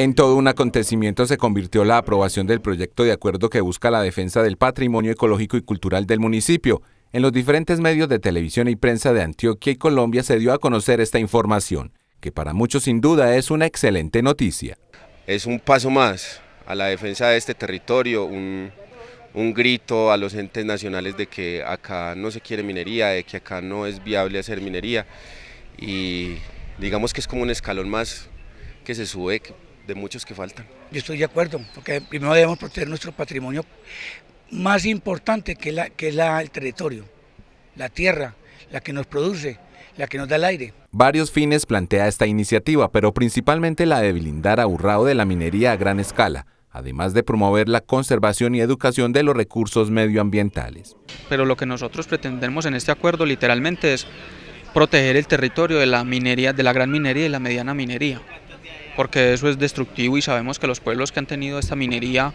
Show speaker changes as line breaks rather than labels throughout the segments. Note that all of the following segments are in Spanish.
En todo un acontecimiento se convirtió la aprobación del proyecto de acuerdo que busca la defensa del patrimonio ecológico y cultural del municipio. En los diferentes medios de televisión y prensa de Antioquia y Colombia se dio a conocer esta información, que para muchos sin duda es una excelente noticia. Es un paso más a la defensa de este territorio, un,
grito a los entes nacionales de que acá no se quiere minería, de que acá no es viable hacer minería y digamos que es como un escalón más que se sube de muchos que faltan.
Yo estoy de acuerdo, porque primero debemos proteger nuestro patrimonio más importante que, la, que es la, el territorio, la tierra, la que nos produce, la que nos da el aire.
Varios fines plantea esta iniciativa, pero principalmente la de blindar a Urrao de la minería a gran escala, además de promover la conservación y educación de los recursos medioambientales.
Pero lo que nosotros pretendemos en este acuerdo literalmente es proteger el territorio de la minería, de la gran minería y la mediana minería porque eso es
destructivo y sabemos que los pueblos que han tenido esta minería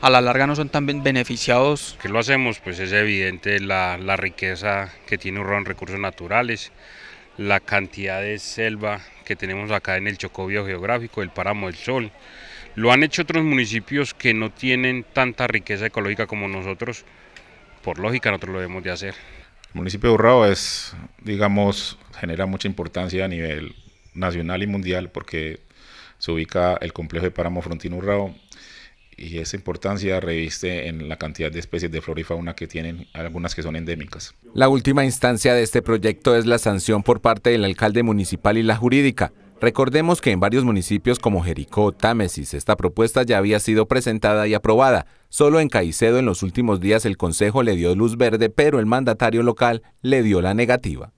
a la larga no son tan beneficiados. ¿Qué lo hacemos? Pues es evidente la, la riqueza que tiene Urrao en recursos naturales, la cantidad de selva que tenemos acá en el Chocó Geográfico, el Páramo del Sol. Lo han hecho otros municipios que no tienen tanta riqueza ecológica como nosotros. Por lógica, nosotros lo debemos de hacer.
El municipio de Urrao es, digamos, genera mucha importancia a nivel nacional y mundial porque se ubica el complejo de páramo frontino y esa importancia reviste en la cantidad de especies de flora y fauna que tienen, algunas que son endémicas.
La última instancia de este proyecto es la sanción por parte del alcalde municipal y la jurídica. Recordemos que en varios municipios como Jericó, Támesis, esta propuesta ya había sido presentada y aprobada. Solo en Caicedo en los últimos días el Consejo le dio luz verde, pero el mandatario local le dio la negativa.